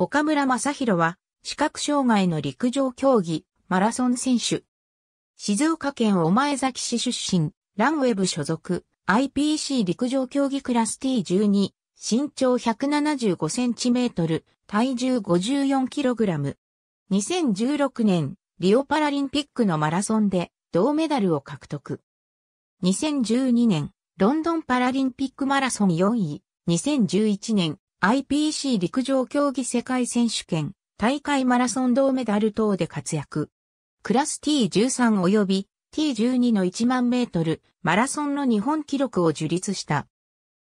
岡村正宏は、視覚障害の陸上競技、マラソン選手。静岡県お前崎市出身、ランウェブ所属、IPC 陸上競技クラス T12、身長 175cm、体重 54kg。2016年、リオパラリンピックのマラソンで銅メダルを獲得。2012年、ロンドンパラリンピックマラソン4位、2011年、IPC 陸上競技世界選手権、大会マラソン銅メダル等で活躍。クラス T13 及び T12 の1万メートルマラソンの日本記録を樹立した。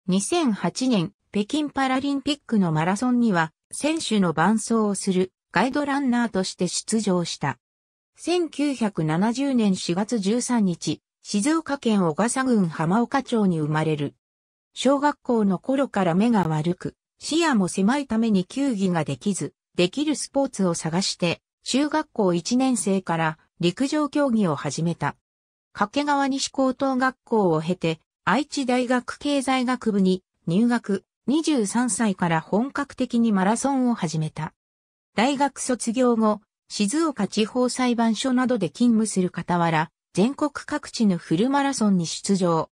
2008年北京パラリンピックのマラソンには選手の伴走をするガイドランナーとして出場した。1970年4月13日、静岡県小笠郡浜岡町に生まれる。小学校の頃から目が悪く、視野も狭いために球技ができず、できるスポーツを探して、中学校1年生から陸上競技を始めた。掛川西高等学校を経て、愛知大学経済学部に入学、23歳から本格的にマラソンを始めた。大学卒業後、静岡地方裁判所などで勤務する傍ら、全国各地のフルマラソンに出場。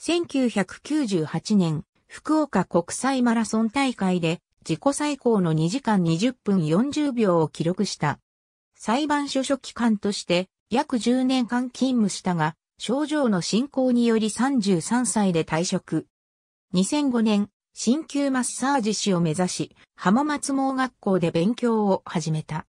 1998年、福岡国際マラソン大会で自己最高の2時間20分40秒を記録した。裁判所書記官として約10年間勤務したが、症状の進行により33歳で退職。2005年、鍼灸マッサージ師を目指し、浜松盲学校で勉強を始めた。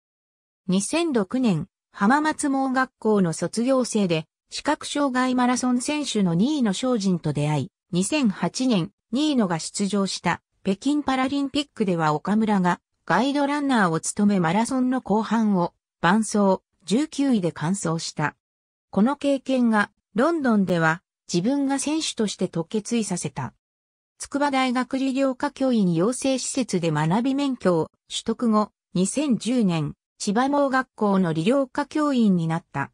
2006年、浜松盲学校の卒業生で、視覚障害マラソン選手の2位の精進と出会い、2008年、ニーノが出場した北京パラリンピックでは岡村がガイドランナーを務めマラソンの後半を伴走19位で完走した。この経験がロンドンでは自分が選手としてと決意させた。筑波大学理療科教員養成施設で学び免許を取得後、2010年、千葉盲学校の理療科教員になった。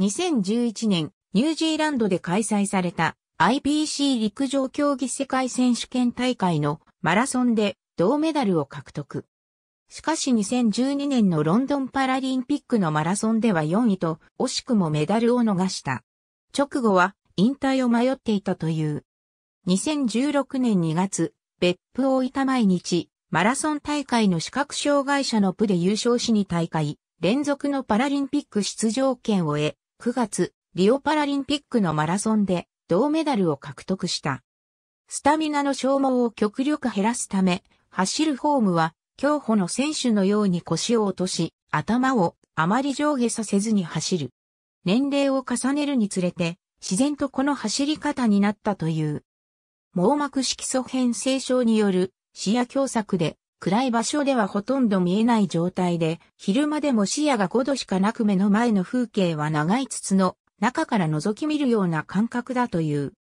2011年、ニュージーランドで開催された IBC 陸上競技世界選手権大会のマラソンで銅メダルを獲得。しかし2012年のロンドンパラリンピックのマラソンでは4位と惜しくもメダルを逃した。直後は引退を迷っていたという。2016年2月、別府大分毎日、マラソン大会の視覚障害者の部で優勝しに大会、連続のパラリンピック出場権を得、9月、リオパラリンピックのマラソンで銅メダルを獲得した。スタミナの消耗を極力減らすため、走るフォームは、競歩の選手のように腰を落とし、頭をあまり上下させずに走る。年齢を重ねるにつれて、自然とこの走り方になったという。網膜色素変性症による視野狭窄で、暗い場所ではほとんど見えない状態で、昼間でも視野が5度しかなく目の前の風景は長い筒の中から覗き見るような感覚だという。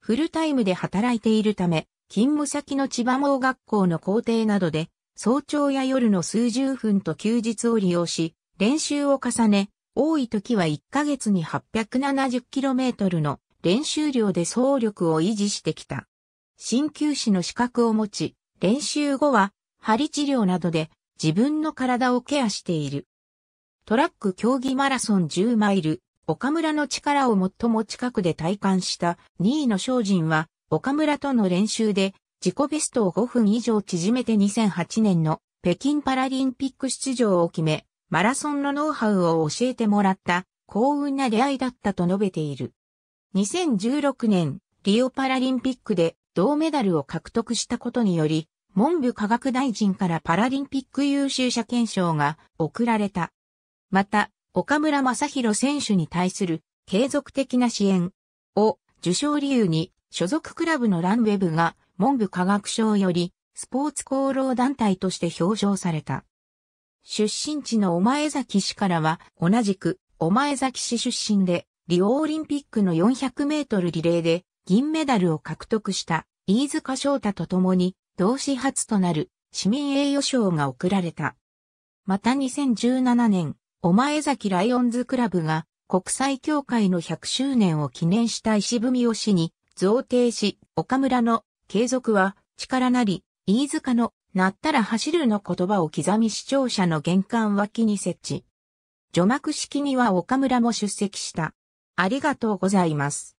フルタイムで働いているため、勤務先の千葉盲学校の校庭などで、早朝や夜の数十分と休日を利用し、練習を重ね、多い時は1ヶ月に 870km の練習量で総力を維持してきた。鍼灸師の資格を持ち、練習後は、針治療などで自分の体をケアしている。トラック競技マラソン10マイル、岡村の力を最も近くで体感した2位の精進は、岡村との練習で自己ベストを5分以上縮めて2008年の北京パラリンピック出場を決め、マラソンのノウハウを教えてもらった幸運な出会いだったと述べている。2016年、リオパラリンピックで銅メダルを獲得したことにより、文部科学大臣からパラリンピック優秀者検証が贈られた。また、岡村正宏選手に対する継続的な支援を受賞理由に所属クラブのランウェブが文部科学省よりスポーツ功労団体として表彰された。出身地のお前崎市からは同じくお前崎市出身でリオオリンピックの400メートルリレーで銀メダルを獲得した飯塚翔太と共に同志初となる市民栄誉賞が贈られた。また2017年お前崎ライオンズクラブが国際協会の100周年を記念した石踏を市に贈呈し、岡村の継続は力なり、飯塚のなったら走るの言葉を刻み視聴者の玄関脇に設置。除幕式には岡村も出席した。ありがとうございます。